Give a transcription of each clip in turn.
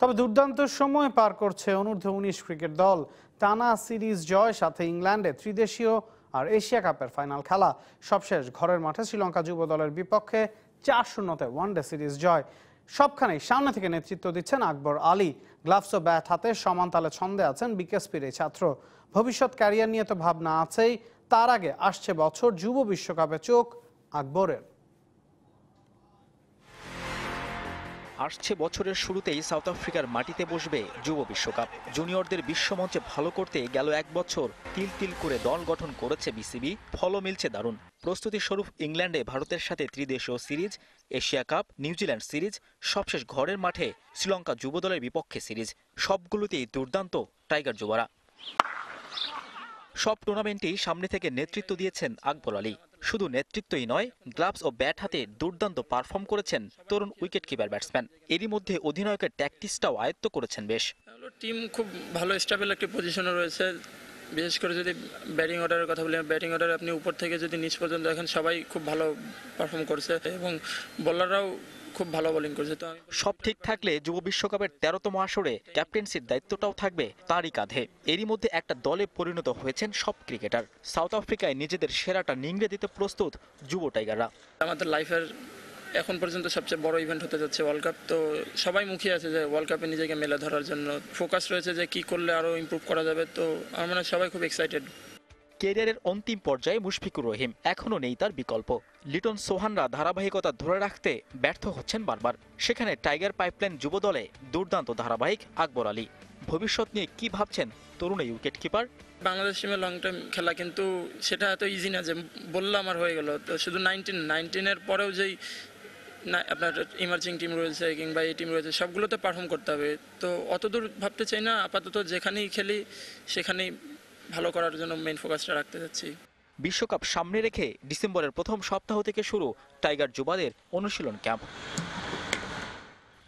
তবে দুর্দান্ত সময় পার করছে অনূর্ধ্ব উনিশ ক্রিকেট দল টানা সিরিজ জয় সাথে ইংল্যান্ডে ত্রিদেশীয় আর এশিয়া কাপের ফাইনাল খেলা সবশেষ ঘরের মাঠে শ্রীলঙ্কা যুব দলের বিপক্ষে চার শূন্যতে ওয়ানডে সিরিজ জয় সবখানেই সামনে থেকে নেতৃত্ব দিচ্ছেন আকবর আলী গ্লাভস ও ব্যাট হাতে সমানতালে ছন্দে আছেন বিকেএসপির এই ছাত্র ভবিষ্যৎ ক্যারিয়ার নিয়ে তো ভাবনা আছেই তার আগে আসছে বছর যুব বিশ্বকাপে চোখ আকবরের আসছে বছরের শুরুতেই সাউথ আফ্রিকার মাটিতে বসবে যুব বিশ্বকাপ জুনিয়রদের বিশ্বমঞ্চে ভালো করতে গেল এক বছর তিল তিল করে দল গঠন করেছে বিসিবি ফলও মিলছে দারুণ প্রস্তুতি স্বরূপ ইংল্যান্ডে ভারতের সাথে ত্রিদেশীয় series Asia cup New Zealand series সবশেষ ঘরের মাঠে শ্রীলঙ্কা যুবদলের বিপক্ষে সিরিজ সবগুলোতেই দুর্দান্ত টাইগার যুবরা সব টুর্নামেন্টেই সামনে থেকে নেতৃত্ব দিয়েছেন আকবর আলী শুধু নেতৃত্বই নয় গ্লাভস ও ব্যাট হাতে দুর্দান্ত পারফর্ম করেছেন তরুণ উইকেট কিপার ব্যাটসম্যান এরই মধ্যে অধিনায়কের ট্যাকটিক্সটাও আয়ত্ত করেছেন বেশ টিম খুব ভালো স্টাবেল একটি পজিশনে রয়েছে বিশেষ করে যদি ব্যাটিং অর্ডারের কথা বলি ব্যাটিং অর্ডার আপনি উপর থেকে যদি নিচ পর্যন্ত দেখেন সবাই খুব ভালো পারফর্ম করছে এবং বলাররাও খুব ভালো বোলিং করছে তো সব ঠিক থাকলে যুব বিশ্বকাপের তেরোতম আসরে ক্যাপ্টেন্সির দায়িত্বটাও থাকবে তারই কাঁধে এরই মধ্যে একটা দলে পরিণত হয়েছেন সব ক্রিকেটার সাউথ আফ্রিকায় নিজেদের সেরাটা নিংড়ে দিতে প্রস্তুত যুব টাইগাররা আমাদের লাইফের এখন পর্যন্ত সবচেয়ে বড় ইভেন্ট হতে যাচ্ছে ওয়ার্ল্ড কাপ তো সবাই মুখিয়ে আছে যে ওয়ার্ল্ড কাপে নিজেকে মেলে ধরার জন্য ফোকাস রয়েছে যে কি করলে আরও ইম্প্রুভ করা যাবে তো আমার মানে সবাই খুব এক্সাইটেড কেরিয়ারের অন্তিম পর্যায়ে মুশফিকুর রহিম এখনও নেই তার বিকল্প লিটন সোহানরা ধারাবাহিকতা ধরে রাখতে ব্যর্থ হচ্ছেন বারবার সেখানে টাইগার পাইপলাইন যুব দলে দুর্দান্ত ধারাবাহিক আকবর আলী ভবিষ্যৎ নিয়ে কি ভাবছেন তরুণ এই উইকেট কিপার বাংলাদেশ টিমে লং টাইম খেলা কিন্তু সেটা এত ইজি না যে বললে আমার হয়ে গেল তো শুধু নাইনটিন নাইনটিনের পরেও যেই না আপনার ইমার্জিং টিম রয়েছে কিংবা এই টিম রয়েছে সবগুলোতে পারফর্ম করতে হবে তো অত দূর ভাবতে চাই না আপাতত যেখানেই খেলি সেখানেই ভালো করার জন্য মেইন ফোকাসটা রাখতে চাচ্ছি বিশ্বকাপ সামনে রেখে ডিসেম্বরের প্রথম সপ্তাহ থেকে শুরু টাইগার যুবাদের অনুশীলন camp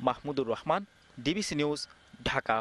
Mahmudur Rahman DBC news Dhaka